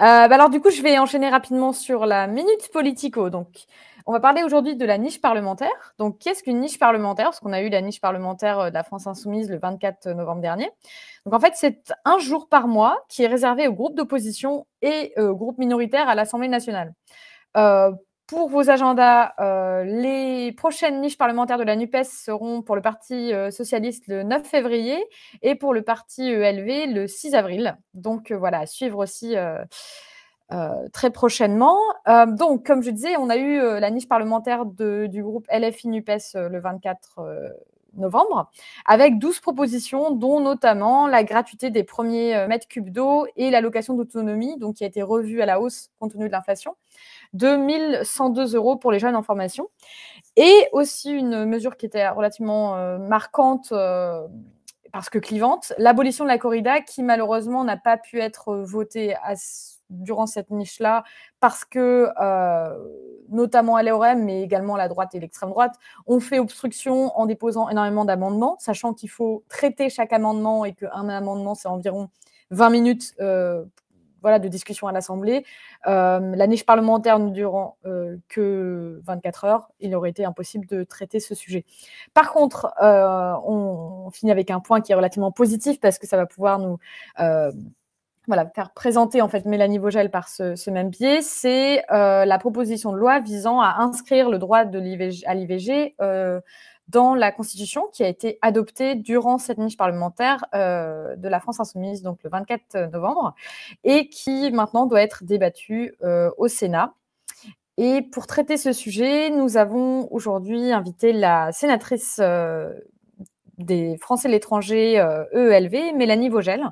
Euh, bah alors du coup, je vais enchaîner rapidement sur la minute politico. Donc, on va parler aujourd'hui de la niche parlementaire. Donc, qu'est-ce qu'une niche parlementaire Parce qu'on a eu la niche parlementaire euh, de la France Insoumise le 24 novembre dernier. Donc, en fait, c'est un jour par mois qui est réservé aux groupes d'opposition et aux euh, groupes minoritaires à l'Assemblée nationale pour vos agendas, euh, les prochaines niches parlementaires de la NUPES seront pour le Parti euh, socialiste le 9 février et pour le Parti ELV le 6 avril. Donc euh, voilà, à suivre aussi très prochainement. donc, comme je disais, on a eu la niche parlementaire du groupe LFI NUPES le 24 novembre, avec 12 propositions, dont notamment la gratuité des premiers euh, mètres cubes d'eau et l'allocation d'autonomie, donc qui a été revue à la hausse compte tenu de l'inflation, de 1102 euros pour les jeunes en formation. Et aussi une mesure qui était relativement euh, marquante. Euh, parce que clivante, l'abolition de la corrida qui malheureusement n'a pas pu être votée durant cette niche-là parce que notamment à l'EORM, mais également à la droite et l'extrême droite, ont fait obstruction en déposant énormément d'amendements, sachant qu'il faut traiter chaque amendement et qu'un amendement, c'est environ 20 minutes euh, voilà, de discussion à l'Assemblée. Euh, la niche parlementaire ne durant euh, que 24 heures, il aurait été impossible de traiter ce sujet. Par contre, on, finit avec un point qui est relativement positif parce que ça va pouvoir nous voilà, faire présenter en fait Mélanie Vogel par ce, même biais, c'est euh, la proposition de loi visant à inscrire le droit de à l'IVG euh, dans la Constitution qui a été adoptée durant cette niche parlementaire euh, de la France insoumise, donc le 24 novembre, et qui maintenant doit être débattue au Sénat. Et pour traiter ce sujet, nous avons aujourd'hui invité la sénatrice des Français de l'étranger EELV, Mélanie Vogel.